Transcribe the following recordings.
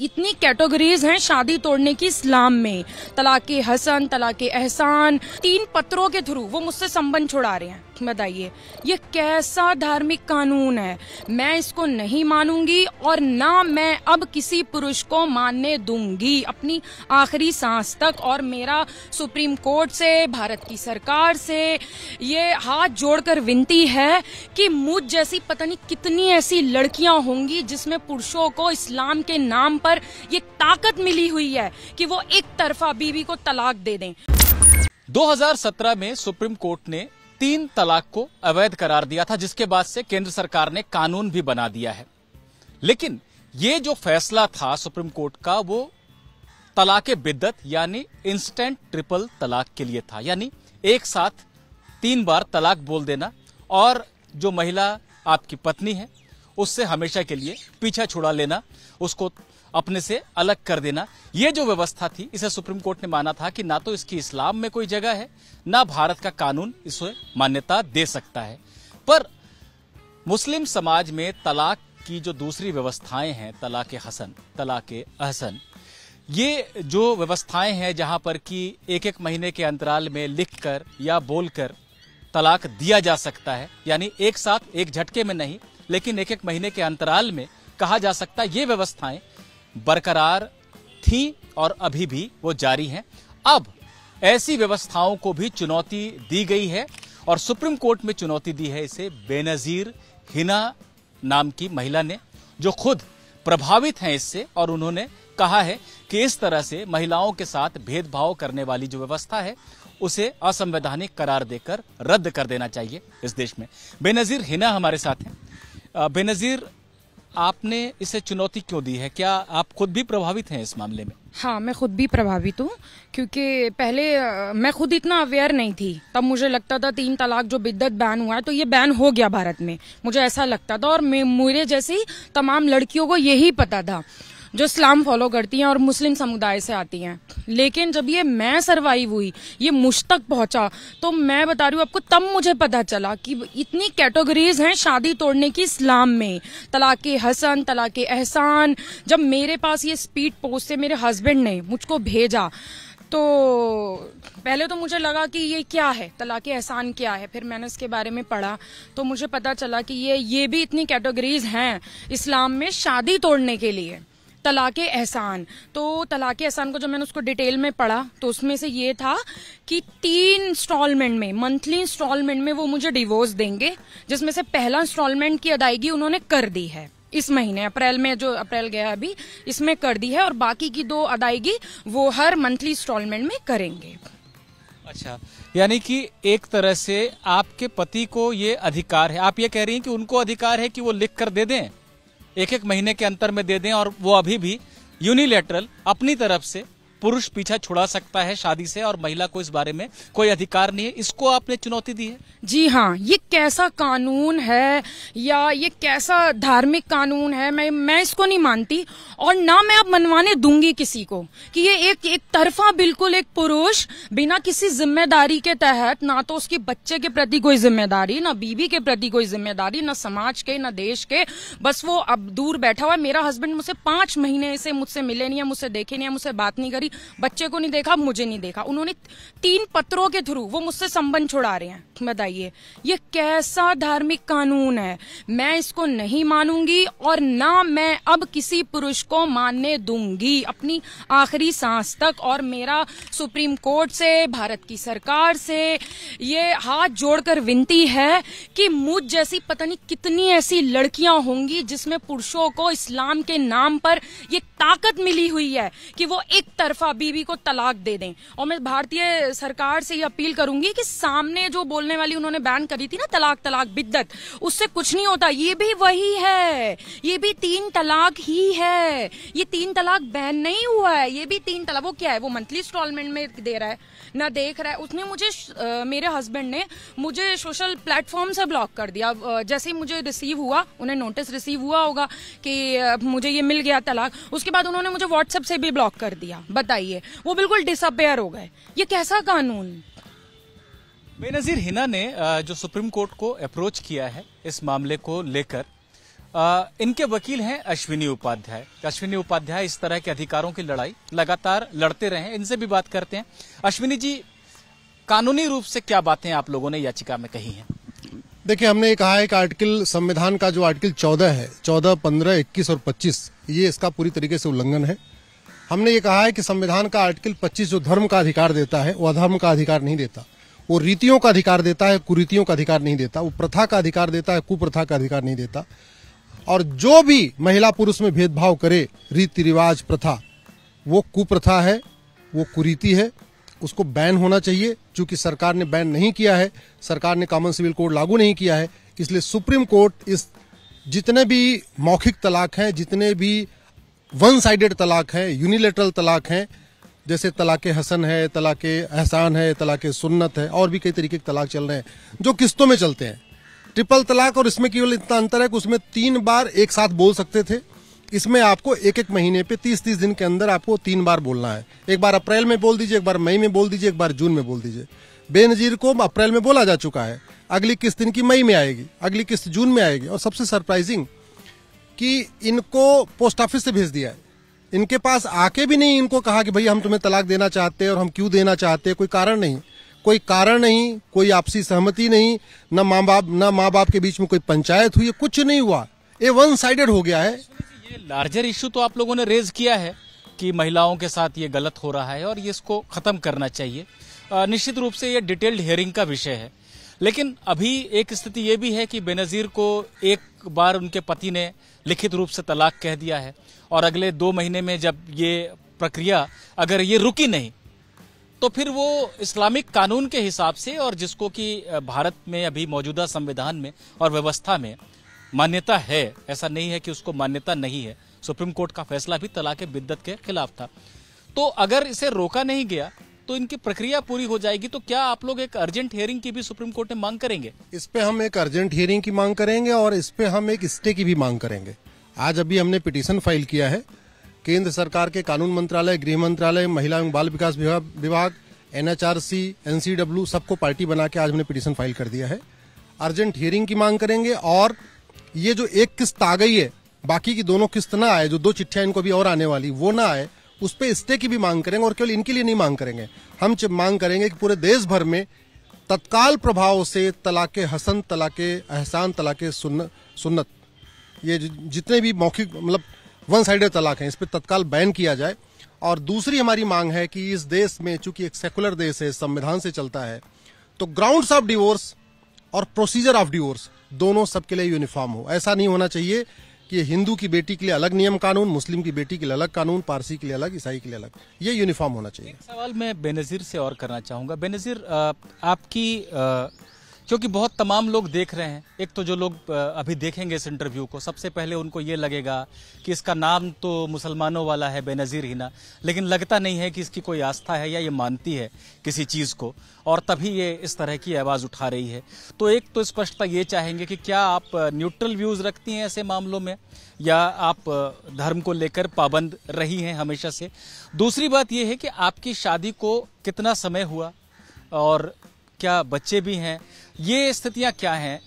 इतनी कैटेगरीज हैं शादी तोड़ने की इस्लाम में तलाक हसन तलाक एहसान तीन पत्रों के थ्रू वो मुझसे संबंध छुड़ा रहे हैं बताइए ये कैसा धार्मिक कानून है मैं इसको नहीं मानूंगी और ना मैं अब किसी पुरुष को मानने दूंगी अपनी आखिरी सांस तक और मेरा सुप्रीम कोर्ट से भारत की सरकार से ये हाथ जोड़कर विनती है कि मुझ जैसी पता नहीं कितनी ऐसी लड़कियां होंगी जिसमें पुरुषों को इस्लाम के नाम पर ये ताकत मिली हुई है कि वो एक तरफा बीवी को तलाक दे दें 2017 में सुप्रीम कोर्ट ने तीन तलाक को अवैध करार दिया था जिसके बाद से केंद्र सरकार ने कानून भी बना दिया है लेकिन ये जो फैसला था सुप्रीम कोर्ट का वो तलाक बिद्दत यानी इंस्टेंट ट्रिपल तलाक के लिए था यानी एक साथ तीन बार तलाक बोल देना और जो महिला आपकी पत्नी है उससे हमेशा के लिए पीछा छुड़ा लेना उसको अपने से अलग कर देना ये जो व्यवस्था थी इसे सुप्रीम कोर्ट ने माना था कि ना तो इसकी इस्लाम में कोई जगह है ना भारत का कानून इसे मान्यता दे सकता है पर मुस्लिम समाज में तलाक की जो दूसरी व्यवस्थाएं हैं तलाक हसन तलाक अहसन ये जो व्यवस्थाएं हैं जहां पर कि एक एक महीने के अंतराल में लिखकर या बोलकर तलाक दिया जा सकता है यानी एक साथ एक झटके में नहीं लेकिन एक एक महीने के अंतराल में कहा जा सकता है ये व्यवस्थाएं बरकरार थी और अभी भी वो जारी हैं अब ऐसी व्यवस्थाओं को भी चुनौती दी गई है और सुप्रीम कोर्ट में चुनौती दी है इसे बेनजीर हिना नाम की महिला ने जो खुद प्रभावित हैं इससे और उन्होंने कहा है कि इस तरह से महिलाओं के साथ भेदभाव करने वाली जो व्यवस्था है उसे असंवैधानिक करार देकर रद्द कर देना चाहिए इस देश में बेनजीर हिना हमारे साथ हैं बेनजीर आपने इसे चुनौती क्यों दी है क्या आप खुद भी प्रभावित हैं इस मामले में हाँ मैं खुद भी प्रभावित हूँ क्योंकि पहले मैं खुद इतना अवेयर नहीं थी तब मुझे लगता था तीन तलाक जो बिद्दत बैन हुआ है तो ये बैन हो गया भारत में मुझे ऐसा लगता था और मेरे जैसी तमाम लड़कियों को यही पता था जो इस्लाम फॉलो करती हैं और मुस्लिम समुदाय से आती हैं लेकिन जब ये मैं सरवाइव हुई ये मुझ तक पहुंचा तो मैं बता रही हूँ आपको तब मुझे पता चला कि इतनी कैटेगरीज हैं शादी तोड़ने की इस्लाम में तलाक हसन तलाक एहसान जब मेरे पास ये स्पीड पोस्ट से मेरे हस्बैंड ने मुझको भेजा तो पहले तो मुझे लगा कि ये क्या है तलाक एहसान क्या है फिर मैंने इसके बारे में पढ़ा तो मुझे पता चला कि ये ये भी इतनी कैटेगरीज हैं इस्लाम में शादी तोड़ने के लिए तलाक़ एहसान तो तलाक़ एहसान को जब मैंने उसको डिटेल में पढ़ा तो उसमें से ये था कि तीन इंस्टॉलमेंट में मंथली इंस्टॉलमेंट में वो मुझे डिवोर्स देंगे जिसमें से पहला इंस्टॉलमेंट की अदायगी उन्होंने कर दी है इस महीने अप्रैल में जो अप्रैल गया अभी इसमें कर दी है और बाकी की दो अदायगी वो हर मंथली इंस्टॉलमेंट में करेंगे अच्छा यानी कि एक तरह से आपके पति को ये अधिकार है आप ये कह रही हैं कि उनको अधिकार है कि वो लिख कर दे दें एक एक महीने के अंतर में दे दें और वो अभी भी यूनिलेटरल अपनी तरफ से पुरुष पीछा छुड़ा सकता है शादी से और महिला को इस बारे में कोई अधिकार नहीं है इसको आपने चुनौती दी है जी हाँ ये कैसा कानून है या ये कैसा धार्मिक कानून है मैं मैं इसको नहीं मानती और ना मैं अब मनवाने दूंगी किसी को कि ये एक एक तरफा बिल्कुल एक पुरुष बिना किसी जिम्मेदारी के तहत ना तो उसके बच्चे के प्रति कोई जिम्मेदारी ना बीबी के प्रति कोई जिम्मेदारी ना समाज के ना देश के बस वो अब दूर बैठा हुआ है मेरा हस्बैंड मुझसे पांच महीने से मुझसे मिले नहीं है मुझसे देखे नहीं है मुझसे बात नहीं करी कभी बच्चे को नहीं देखा मुझे नहीं देखा उन्होंने तीन पत्रों के थ्रू वो मुझसे संबंध छुड़ा रहे हैं बताइए ये कैसा धार्मिक कानून है मैं इसको नहीं मानूंगी और ना मैं अब किसी पुरुष को मानने दूंगी अपनी आखिरी सांस तक और मेरा सुप्रीम कोर्ट से भारत की सरकार से ये हाथ जोड़कर विनती है कि मुझ जैसी पता नहीं कितनी ऐसी लड़कियां होंगी जिसमें पुरुषों को इस्लाम के नाम पर ये ताकत मिली हुई है कि वो एक तरफ दफा बीवी को तलाक दे दें और मैं भारतीय सरकार से ये अपील करूंगी कि सामने जो बोलने वाली उन्होंने बैन करी थी ना तलाक तलाक बिद्दत उससे कुछ नहीं होता ये भी वही है ये भी तीन तलाक ही है ये तीन तलाक बैन नहीं हुआ है ये भी तीन तलाक वो क्या है वो मंथली इंस्टॉलमेंट में दे रहा है ना देख रहा है उसने मुझे आ, मेरे हस्बैंड ने मुझे सोशल प्लेटफॉर्म से ब्लॉक कर दिया जैसे ही मुझे रिसीव हुआ उन्हें नोटिस रिसीव हुआ होगा कि मुझे ये मिल गया तलाक उसके बाद उन्होंने मुझे व्हाट्सएप से भी ब्लॉक कर दिया बताइए वो बिल्कुल डिसअपेयर हो गए ये कैसा कानून बेनजीर हिना ने जो सुप्रीम कोर्ट को अप्रोच किया है इस मामले को लेकर आ, इनके वकील हैं अश्विनी उपाध्याय अश्विनी उपाध्याय इस तरह के अधिकारों की लड़ाई लगातार लड़ते रहे इनसे भी बात करते हैं अश्विनी जी कानूनी रूप से क्या बातें आप लोगों ने याचिका में कही हैं देखिए हमने कहा है कि आर्टिकल संविधान का जो आर्टिकल चौदह है 14, पंद्रह इक्कीस और पच्चीस ये इसका पूरी तरीके से उल्लंघन है हमने ये कहा है कि संविधान का आर्टिकल 25 जो धर्म का अधिकार देता है वो अधर्म का अधिकार नहीं देता वो रीतियों का अधिकार देता है कुरीतियों का अधिकार नहीं देता वो प्रथा का अधिकार देता है कुप्रथा का अधिकार नहीं देता और जो भी महिला पुरुष में भेदभाव करे रीति रिवाज प्रथा वो कुप्रथा है वो कुरीति है उसको बैन होना चाहिए क्योंकि सरकार ने बैन नहीं किया है सरकार ने कॉमन सिविल कोड लागू नहीं किया है इसलिए सुप्रीम कोर्ट इस जितने भी मौखिक तलाक हैं जितने भी वन साइडेड तलाक हैं यूनिलेटरल तलाक हैं जैसे तलाक हसन है तलाक एहसान है तलाक सुन्नत है और भी कई तरीके के तलाक चल रहे हैं जो किस्तों में चलते हैं ट्रिपल तलाक और इसमें केवल इतना अंतर है कि उसमें तीन बार एक साथ बोल सकते थे इसमें आपको एक एक महीने पे तीस तीस दिन के अंदर आपको तीन बार बोलना है एक बार अप्रैल में बोल दीजिए एक बार मई में बोल दीजिए एक बार जून में बोल दीजिए बेनजीर को अप्रैल में बोला जा चुका है अगली किस्त इनकी मई में आएगी अगली किस्त जून में आएगी और सबसे सरप्राइजिंग कि इनको पोस्ट ऑफिस से भेज दिया है इनके पास आके भी नहीं इनको कहा कि भाई हम तुम्हें तलाक देना चाहते हैं और हम क्यों देना चाहते हैं कोई कारण नहीं कोई कारण नहीं कोई आपसी सहमति नहीं न माँ बाप न माँ बाप के बीच में कोई पंचायत हुई कुछ नहीं हुआ ये वन साइडेड हो गया है ये लार्जर इश्यू तो आप लोगों ने रेज किया है कि महिलाओं के साथ ये गलत हो रहा है और ये इसको खत्म करना चाहिए निश्चित रूप से ये डिटेल्ड हियरिंग का विषय है लेकिन अभी एक स्थिति ये भी है कि बेनजीर को एक बार उनके पति ने लिखित रूप से तलाक कह दिया है और अगले दो महीने में जब ये प्रक्रिया अगर ये रुकी नहीं तो फिर वो इस्लामिक कानून के हिसाब से और जिसको कि भारत में अभी मौजूदा संविधान में और व्यवस्था में मान्यता है ऐसा नहीं है कि उसको मान्यता नहीं है सुप्रीम कोर्ट का फैसला भी तलाक बिद्दत के खिलाफ था तो अगर इसे रोका नहीं गया तो इनकी प्रक्रिया पूरी हो जाएगी तो क्या आप लोग एक अर्जेंट हियरिंग की भी सुप्रीम कोर्ट में मांग करेंगे इस पे हम एक अर्जेंट हियरिंग की मांग करेंगे और इस पे हम एक स्टे की भी मांग करेंगे आज अभी हमने पिटीशन फाइल किया है केंद्र सरकार के कानून मंत्रालय गृह मंत्रालय महिला एवं बाल विकास विभाग एनएचआरसी एनसीडब्ल्यू डब्ल्यू सबको पार्टी बना के आज हमने पिटीशन फाइल कर दिया है अर्जेंट हियरिंग की मांग करेंगे और ये जो एक किस्त आ गई है बाकी की दोनों किस्त ना आए जो दो चिट्ठियां इनको भी और आने वाली वो ना आए उस पर स्टे की भी मांग करेंगे और केवल इनके लिए नहीं मांग करेंगे हम मांग करेंगे कि पूरे देश भर में तत्काल प्रभाव से तलाक हसन तलाक एहसान तलाक सुन्न सुन्नत ये जितने भी मौखिक मतलब वन साइड तलाक है इस पर तत्काल बैन किया जाए और दूसरी हमारी मांग है कि इस देश में चूंकि एक सेकुलर देश है संविधान से चलता है तो ग्राउंड्स ऑफ डिवोर्स और प्रोसीजर ऑफ डिवोर्स दोनों सबके लिए यूनिफॉर्म हो ऐसा नहीं होना चाहिए कि हिंदू की बेटी के लिए अलग नियम कानून मुस्लिम की बेटी के लिए अलग कानून पारसी के लिए अलग ईसाई के लिए अलग ये यूनिफॉर्म होना चाहिए एक सवाल मैं बेनजीर से और करना चाहूंगा बेनजीर आपकी क्योंकि बहुत तमाम लोग देख रहे हैं एक तो जो लोग अभी देखेंगे इस इंटरव्यू को सबसे पहले उनको ये लगेगा कि इसका नाम तो मुसलमानों वाला है बेनज़ीर हिना लेकिन लगता नहीं है कि इसकी कोई आस्था है या ये मानती है किसी चीज़ को और तभी ये इस तरह की आवाज़ उठा रही है तो एक तो स्पष्टता ये चाहेंगे कि क्या आप न्यूट्रल व्यूज़ रखती हैं ऐसे मामलों में या आप धर्म को लेकर पाबंद रही हैं हमेशा से दूसरी बात यह है कि आपकी शादी को कितना समय हुआ और क्या बच्चे भी हैं ये स्थितियाँ क्या हैं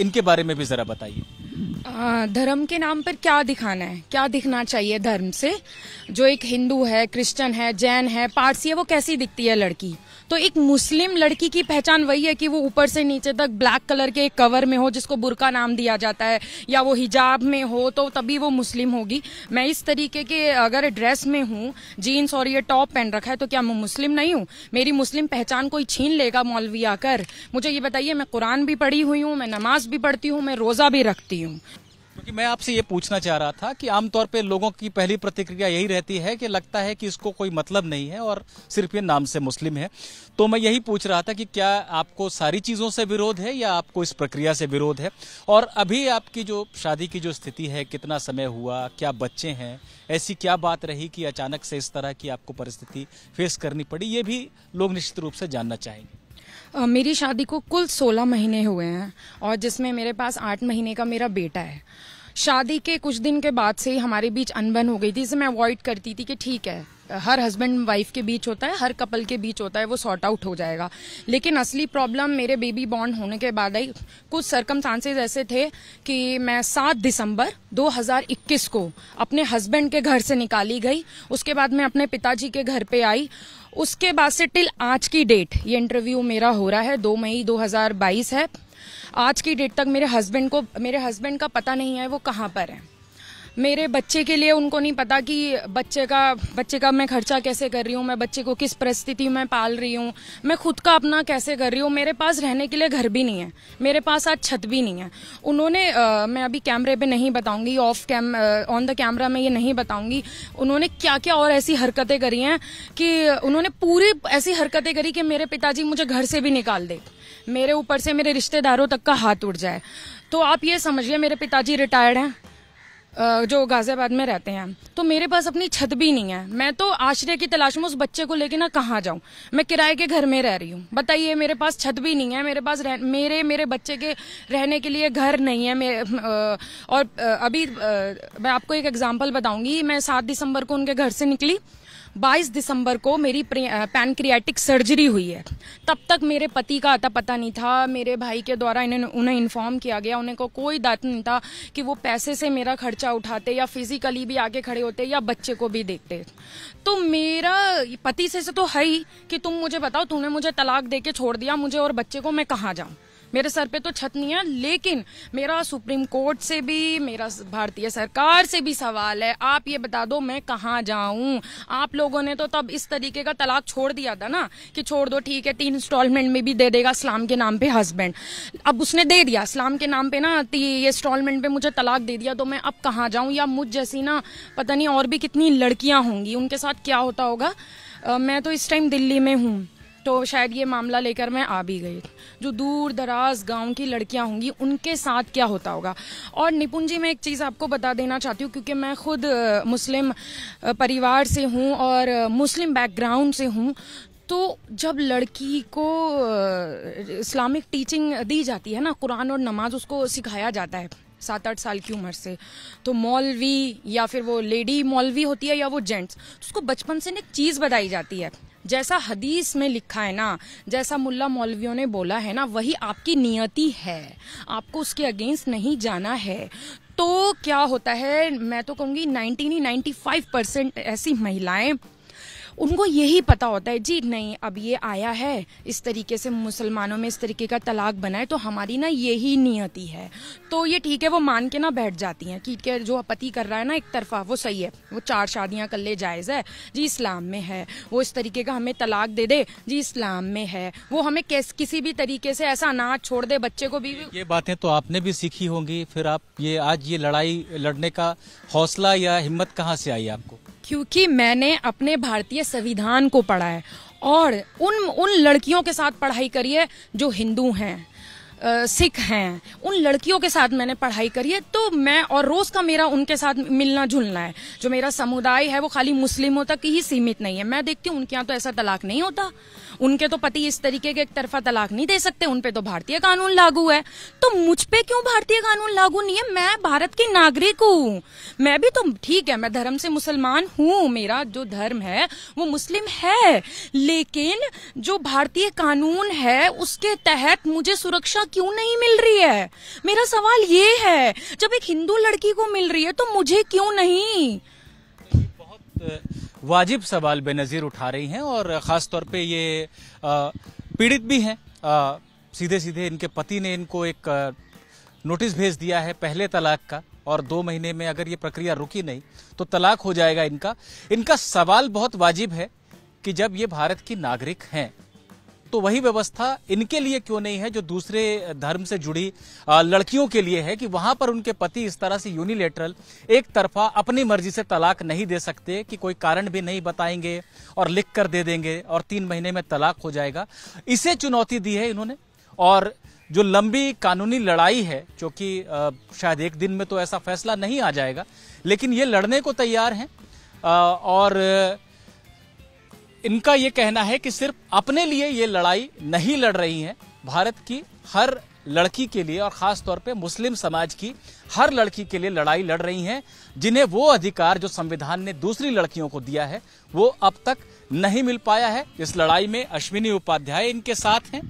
इनके बारे में भी ज़रा बताइए धर्म के नाम पर क्या दिखाना है क्या दिखना चाहिए धर्म से जो एक हिंदू है क्रिश्चियन है जैन है पारसी है वो कैसी दिखती है लड़की तो एक मुस्लिम लड़की की पहचान वही है कि वो ऊपर से नीचे तक ब्लैक कलर के एक कवर में हो जिसको बुरका नाम दिया जाता है या वो हिजाब में हो तो तभी वो मुस्लिम होगी मैं इस तरीके के अगर ड्रेस में हूँ जीन्स और ये टॉप पहन रखा है तो क्या मैं मुस्लिम नहीं हूँ मेरी मुस्लिम पहचान कोई छीन लेगा मौलवी आकर मुझे ये बताइए मैं कुरान भी पढ़ी हुई हूँ मैं नमाज भी पढ़ती हूँ मैं रोज़ा भी रखती हूँ क्योंकि मैं आपसे ये पूछना चाह रहा था कि आमतौर पे लोगों की पहली प्रतिक्रिया यही रहती है कि लगता है कि इसको कोई मतलब नहीं है और सिर्फ ये नाम से मुस्लिम है तो मैं यही पूछ रहा था कि क्या आपको सारी चीज़ों से विरोध है या आपको इस प्रक्रिया से विरोध है और अभी आपकी जो शादी की जो स्थिति है कितना समय हुआ क्या बच्चे हैं ऐसी क्या बात रही कि अचानक से इस तरह की आपको परिस्थिति फेस करनी पड़ी ये भी लोग निश्चित रूप से जानना चाहेंगे मेरी शादी को कुल 16 महीने हुए हैं और जिसमें मेरे पास आठ महीने का मेरा बेटा है शादी के कुछ दिन के बाद से ही हमारे बीच अनबन हो गई थी इसे मैं अवॉइड करती थी कि ठीक है हर हस्बैंड वाइफ के बीच होता है हर कपल के बीच होता है वो सॉर्ट आउट हो जाएगा लेकिन असली प्रॉब्लम मेरे बेबी बॉन्ड होने के बाद आई कुछ सरकम ऐसे थे कि मैं 7 दिसंबर 2021 को अपने हस्बैंड के घर से निकाली गई उसके बाद मैं अपने पिताजी के घर पे आई उसके बाद से टिल आज की डेट ये इंटरव्यू मेरा हो रहा है दो मई दो है आज की डेट तक मेरे हस्बैंड को मेरे हस्बैंड का पता नहीं है वो कहाँ पर है मेरे बच्चे के लिए उनको नहीं पता कि बच्चे का बच्चे का मैं खर्चा कैसे कर रही हूँ मैं बच्चे को किस परिस्थिति में पाल रही हूँ मैं खुद का अपना कैसे कर रही हूँ मेरे पास रहने के लिए घर भी नहीं है मेरे पास आज छत भी नहीं है उन्होंने आ, मैं अभी कैमरे पे नहीं बताऊँगी off cam on the camera मैं ये नहीं बताऊँगी उन्होंने क्या क्या और ऐसी हरकतें करी हैं कि उन्होंने पूरी ऐसी हरकतें करी कि मेरे पिताजी मुझे घर से भी निकाल दे मेरे ऊपर से मेरे रिश्तेदारों तक का हाथ उठ जाए तो आप ये समझिए मेरे पिताजी रिटायर्ड हैं जो गाजियाबाद में रहते हैं तो मेरे पास अपनी छत भी नहीं है मैं तो आश्रय की तलाश में उस बच्चे को लेके ना कहाँ जाऊँ मैं किराए के घर में रह रही हूँ बताइए मेरे पास छत भी नहीं है मेरे पास रह, मेरे मेरे बच्चे के रहने के लिए घर नहीं है मेरे आ, और आ, अभी आ, मैं आपको एक एग्जाम्पल बताऊंगी मैं सात दिसंबर को उनके घर से निकली 22 दिसंबर को मेरी पैनक्रियाटिक सर्जरी हुई है तब तक मेरे पति का आता पता नहीं था मेरे भाई के द्वारा इन्हें उन्हें इन्फॉर्म किया गया उन्हें को कोई दात नहीं था कि वो पैसे से मेरा खर्चा उठाते या फिजिकली भी आगे खड़े होते या बच्चे को भी देखते तो मेरा पति से, से तो है ही कि तुम मुझे बताओ तुमने मुझे तलाक दे के छोड़ दिया मुझे और बच्चे को मैं कहाँ जाऊँ मेरे सर पे तो छत नहीं है लेकिन मेरा सुप्रीम कोर्ट से भी मेरा भारतीय सरकार से भी सवाल है आप ये बता दो मैं कहाँ जाऊँ आप लोगों ने तो तब इस तरीके का तलाक छोड़ दिया था ना कि छोड़ दो ठीक है तीन इंस्टॉलमेंट में भी दे देगा इस्लाम के नाम पे हस्बैंड अब उसने दे दिया इस्लाम के नाम पे ना ये इंस्टॉलमेंट पे मुझे तलाक दे दिया तो मैं अब कहाँ जाऊँ या मुझ जैसी ना पता नहीं और भी कितनी लड़कियाँ होंगी उनके साथ क्या होता होगा मैं तो इस टाइम दिल्ली में हूँ तो शायद ये मामला लेकर मैं आ भी गई जो दूर दराज गाँव की लड़कियाँ होंगी उनके साथ क्या होता होगा और निपुण जी मैं एक चीज़ आपको बता देना चाहती हूँ क्योंकि मैं खुद मुस्लिम परिवार से हूँ और मुस्लिम बैकग्राउंड से हूँ तो जब लड़की को इस्लामिक टीचिंग दी जाती है ना कुरान और नमाज उसको सिखाया जाता है सात आठ साल की उम्र से तो मौलवी या फिर वो लेडी मौलवी होती है या वो जेंट्स तो उसको बचपन से ना एक चीज़ बताई जाती है जैसा हदीस में लिखा है ना जैसा मुल्ला मौलवियों ने बोला है ना वही आपकी नियति है आपको उसके अगेंस्ट नहीं जाना है तो क्या होता है मैं तो कहूंगी नाइनटीन ही नाइन्टी फाइव परसेंट ऐसी महिलाएं उनको यही पता होता है जी नहीं अब ये आया है इस तरीके से मुसलमानों में इस तरीके का तलाक बना है तो हमारी ना यही नियति है तो ये ठीक है वो मान के ना बैठ जाती हैं ठीक है जो पति कर रहा है ना एक तरफा वो सही है वो चार शादियाँ कर ले जायज़ है जी इस्लाम में है वो इस तरीके का हमें तलाक दे दे जी इस्लाम में है वो हमें किस किसी भी तरीके से ऐसा अनाज छोड़ दे बच्चे को भी ये बातें तो आपने भी सीखी होंगी फिर आप ये आज ये लड़ाई लड़ने का हौसला या हिम्मत कहाँ से आई आपको क्योंकि मैंने अपने भारतीय संविधान को पढ़ा है और उन उन लड़कियों के साथ पढ़ाई करी है जो हिंदू हैं सिख हैं उन लड़कियों के साथ मैंने पढ़ाई करी है तो मैं और रोज का मेरा उनके साथ मिलना जुलना है जो मेरा समुदाय है वो खाली मुस्लिमों तक ही सीमित नहीं है मैं देखती हूँ उनके यहाँ तो ऐसा तलाक नहीं होता उनके तो पति इस तरीके के एक तरफा तलाक नहीं दे सकते उनपे तो भारतीय कानून लागू है तो मुझ पे क्यों भारतीय कानून लागू नहीं है मैं भारत की नागरिक हूँ मैं भी तो ठीक है मैं धर्म से मुसलमान हूँ मेरा जो धर्म है वो मुस्लिम है लेकिन जो भारतीय कानून है उसके तहत मुझे सुरक्षा क्यों नहीं मिल रही है मेरा सवाल ये है जब एक हिंदू लड़की को मिल रही है तो मुझे क्यों नहीं बहुत वाजिब सवाल बेनज़ीर उठा रही हैं और ख़ास तौर पे ये पीड़ित भी हैं सीधे सीधे इनके पति ने इनको एक नोटिस भेज दिया है पहले तलाक का और दो महीने में अगर ये प्रक्रिया रुकी नहीं तो तलाक हो जाएगा इनका इनका सवाल बहुत वाजिब है कि जब ये भारत की नागरिक हैं तो वही व्यवस्था इनके लिए क्यों नहीं है जो दूसरे धर्म से जुड़ी लड़कियों के लिए है कि वहां पर उनके पति इस तरह से यूनिलेटरल एक तरफा अपनी मर्जी से तलाक नहीं दे सकते कि कोई कारण भी नहीं बताएंगे और लिख कर दे देंगे और तीन महीने में तलाक हो जाएगा इसे चुनौती दी है इन्होंने और जो लंबी कानूनी लड़ाई है जो कि शायद एक दिन में तो ऐसा फैसला नहीं आ जाएगा लेकिन ये लड़ने को तैयार हैं और इनका ये कहना है कि सिर्फ अपने लिए ये लड़ाई नहीं लड़ रही हैं भारत की हर लड़की के लिए और खास तौर पे मुस्लिम समाज की हर लड़की के लिए लड़ाई लड़ रही हैं जिन्हें वो अधिकार जो संविधान ने दूसरी लड़कियों को दिया है वो अब तक नहीं मिल पाया है इस लड़ाई में अश्विनी उपाध्याय इनके साथ हैं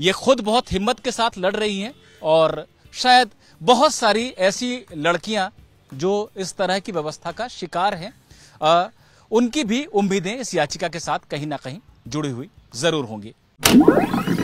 ये खुद बहुत हिम्मत के साथ लड़ रही हैं और शायद बहुत सारी ऐसी लड़कियां जो इस तरह की व्यवस्था का शिकार हैं उनकी भी उम्मीदें इस याचिका के साथ कहीं ना कहीं जुड़ी हुई जरूर होंगी